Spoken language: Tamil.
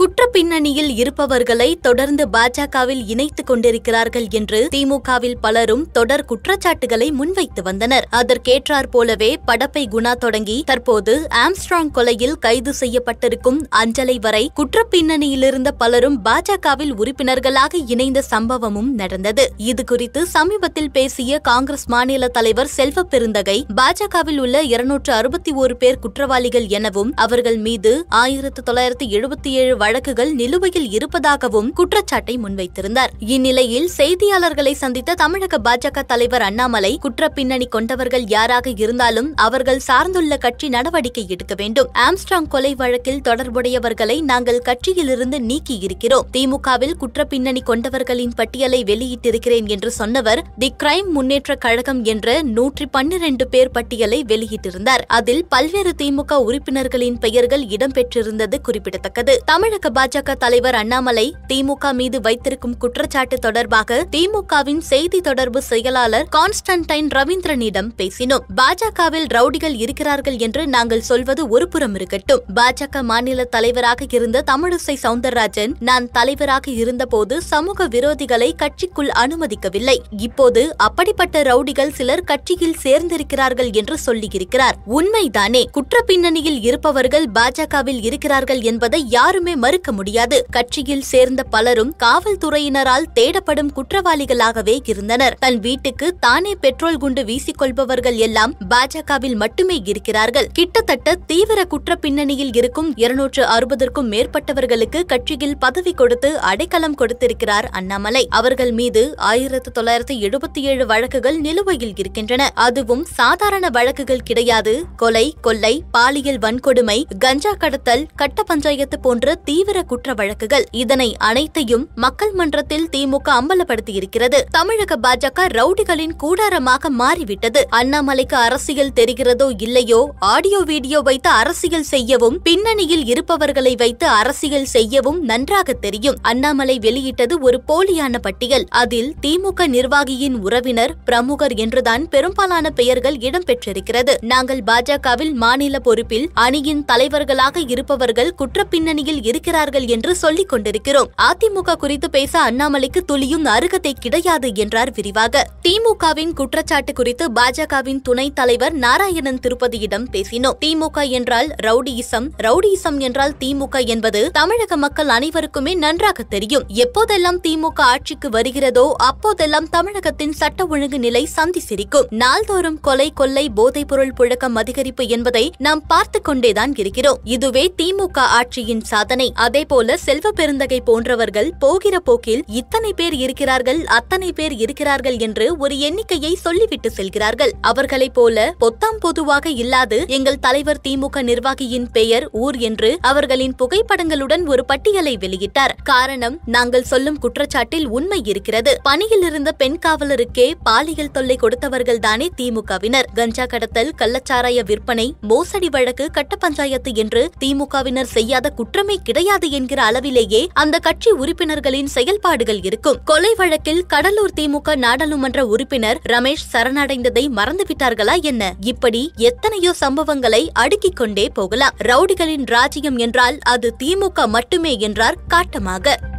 குற்ற பின்னணியில் இருப்பவர்களை தொடர்ந்து பாஜகவில் இணைத்துக் கொண்டிருக்கிறார்கள் என்று திமுகவில் பலரும் தொடர் குற்றச்சாட்டுகளை முன்வைத்து வந்தனர் அதற்கேற்றார் போலவே படப்பை குணா தொடங்கி தற்போது ஆம்ஸ்ட்ராங் கொலையில் கைது செய்யப்பட்டிருக்கும் அஞ்சலை வரை குற்ற பின்னணியிலிருந்த பலரும் பாஜகவில் உறுப்பினர்களாக இணைந்த சம்பவமும் நடந்தது இதுகுறித்து சமீபத்தில் பேசிய காங்கிரஸ் மாநில தலைவர் செல்வ பெருந்தகை பாஜகவில் உள்ள இருநூற்று அறுபத்தி ஓரு பேர் குற்றவாளிகள் எனவும் அவர்கள் மீது ஆயிரத்து தொள்ளாயிரத்து எழுபத்தி ஏழு வழக்குகள் நிலுவையில் இருப்பதாகவும் குற்றச்சாட்டை முன்வைத்திருந்தார் இந்நிலையில் செய்தியாளர்களை சந்தித்த தமிழக பாஜக தலைவர் அண்ணாமலை குற்ற பின்னணி கொண்டவர்கள் யாராக இருந்தாலும் அவர்கள் சார்ந்துள்ள கட்சி நடவடிக்கை எடுக்க வேண்டும் ஆம்ஸ்டாங் கொலை வழக்கில் தொடர்புடையவர்களை நாங்கள் கட்சியிலிருந்து நீக்கி இருக்கிறோம் திமுகவில் குற்ற பின்னணி கொண்டவர்களின் பட்டியலை வெளியிட்டிருக்கிறேன் என்று சொன்னவர் தி கிரைம் முன்னேற்ற கழகம் என்ற நூற்றி பன்னிரண்டு பேர் பட்டியலை வெளியிட்டிருந்தார் அதில் பல்வேறு திமுக உறுப்பினர்களின் பெயர்கள் இடம்பெற்றிருந்தது குறிப்பிடத்தக்கது தமிழக கர்நாடக பாஜக தலைவர் அண்ணாமலை திமுக மீது வைத்திருக்கும் குற்றச்சாட்டு தொடர்பாக திமுகவின் செய்தி தொடர்பு செயலாளர் கான்ஸ்டன்டைன் ரவீந்திரனிடம் பேசினோம் பாஜகவில் ரவுடிகள் இருக்கிறார்கள் என்று நாங்கள் சொல்வது புறம் இருக்கட்டும் பாஜக மாநில தலைவராக இருந்த தமிழிசை சவுந்தரராஜன் நான் தலைவராக இருந்தபோது சமூக விரோதிகளை கட்சிக்குள் அனுமதிக்கவில்லை இப்போது அப்படிப்பட்ட ரவுடிகள் சிலர் கட்சியில் சேர்ந்திருக்கிறார்கள் என்று சொல்லியிருக்கிறார் உண்மைதானே குற்ற பின்னணியில் இருப்பவர்கள் பாஜகவில் இருக்கிறார்கள் என்பதை யாருமே மறுக்க முடியாது கட்சியில் சேர்ந்த பலரும் காவல்துறையினரால் தேடப்படும் குற்றவாளிகளாகவே இருந்தனர் தன் வீட்டுக்கு தானே பெட்ரோல் குண்டு வீசிக்கொள்பவர்கள் எல்லாம் பாஜகவில் மட்டுமே இருக்கிறார்கள் கிட்டத்தட்ட தீவிர குற்ற பின்னணியில் இருக்கும் இருநூற்று அறுபதற்கும் மேற்பட்டவர்களுக்கு கட்சியில் பதவி கொடுத்து அடைக்கலம் கொடுத்திருக்கிறார் அண்ணாமலை அவர்கள் மீது ஆயிரத்து தொள்ளாயிரத்து எழுபத்தி ஏழு வழக்குகள் நிலுவையில் இருக்கின்றன அதுவும் சாதாரண வழக்குகள் கிடையாது கொலை கொள்ளை பாலியல் வன்கொடுமை கஞ்சா கடத்தல் கட்ட பஞ்சாயத்து போன்ற தீவிர குற்ற வழக்குகள் இதனை அனைத்தையும் மக்கள் மன்றத்தில் திமுக அம்பலப்படுத்தியிருக்கிறது தமிழக பாஜக ரவுடிகளின் கூடாரமாக மாறிவிட்டது அண்ணாமலைக்கு அரசியல் தெரிகிறதோ இல்லையோ ஆடியோ வீடியோ வைத்து அரசியல் செய்யவும் பின்னணியில் இருப்பவர்களை வைத்து அரசியல் செய்யவும் நன்றாக தெரியும் அண்ணாமலை வெளியிட்டது ஒரு போலியான பட்டியல் அதில் திமுக நிர்வாகியின் உறவினர் பிரமுகர் என்றுதான் பெரும்பாலான பெயர்கள் இடம்பெற்றிருக்கிறது நாங்கள் பாஜகவில் மாநில பொறுப்பில் அணியின் தலைவர்களாக இருப்பவர்கள் குற்றப்பின்னணியில் இரு இருக்கிறார்கள் என்று சொல்லிக் கொண்டிருக்கிறோம் அதிமுக குறித்து பேச அண்ணாமலைக்கு துளியும் அருகதை கிடையாது என்றார் விரிவாக திமுகவின் குற்றச்சாட்டு குறித்து பாஜகவின் துணைத் தலைவர் நாராயணன் திருப்பதியிடம் பேசினோம் திமுக என்றால் ரவுடியிசம் ரவுடியிசம் என்றால் திமுக என்பது தமிழக மக்கள் அனைவருக்குமே நன்றாக தெரியும் எப்போதெல்லாம் திமுக ஆட்சிக்கு வருகிறதோ அப்போதெல்லாம் தமிழகத்தின் சட்ட ஒழுங்கு நிலை சந்தி சிரிக்கும் நாள்தோறும் கொலை கொள்ளை போதைப் பொருள் புழக்கம் அதிகரிப்பு என்பதை நாம் பார்த்து கொண்டேதான் இருக்கிறோம் இதுவே திமுக ஆட்சியின் சாதனை அதே போல செல்வ பெருந்தகை போன்றவர்கள் போகிற போக்கில் இத்தனை பேர் இருக்கிறார்கள் அத்தனை பேர் இருக்கிறார்கள் என்று ஒரு எண்ணிக்கையை சொல்லிவிட்டு செல்கிறார்கள் அவர்களைப் போல பொத்தாம் பொதுவாக இல்லாது எங்கள் தலைவர் திமுக நிர்வாகியின் பெயர் ஊர் என்று அவர்களின் புகைப்படங்களுடன் ஒரு பட்டியலை வெளியிட்டார் காரணம் நாங்கள் சொல்லும் குற்றச்சாட்டில் உண்மை இருக்கிறது பணியில் இருந்த பெண் காவலருக்கே பாலியல் தொல்லை கொடுத்தவர்கள் தானே திமுகவினர் கஞ்சா கடத்தல் கள்ளச்சாராய விற்பனை மோசடி வழக்கு கட்ட பஞ்சாயத்து என்று திமுகவினர் செய்யாத குற்றமே கிடையாது கிடையாது என்கிற அளவிலேயே அந்த கட்சி உறுப்பினர்களின் செயல்பாடுகள் இருக்கும் கொலை வழக்கில் கடலூர் திமுக நாடாளுமன்ற உறுப்பினர் ரமேஷ் சரணடைந்ததை மறந்துவிட்டார்களா என்ன இப்படி எத்தனையோ சம்பவங்களை அடுக்கிக் கொண்டே போகலாம் ரவுடிகளின் ராஜ்யம் என்றால் அது திமுக மட்டுமே என்றார் காட்டமாக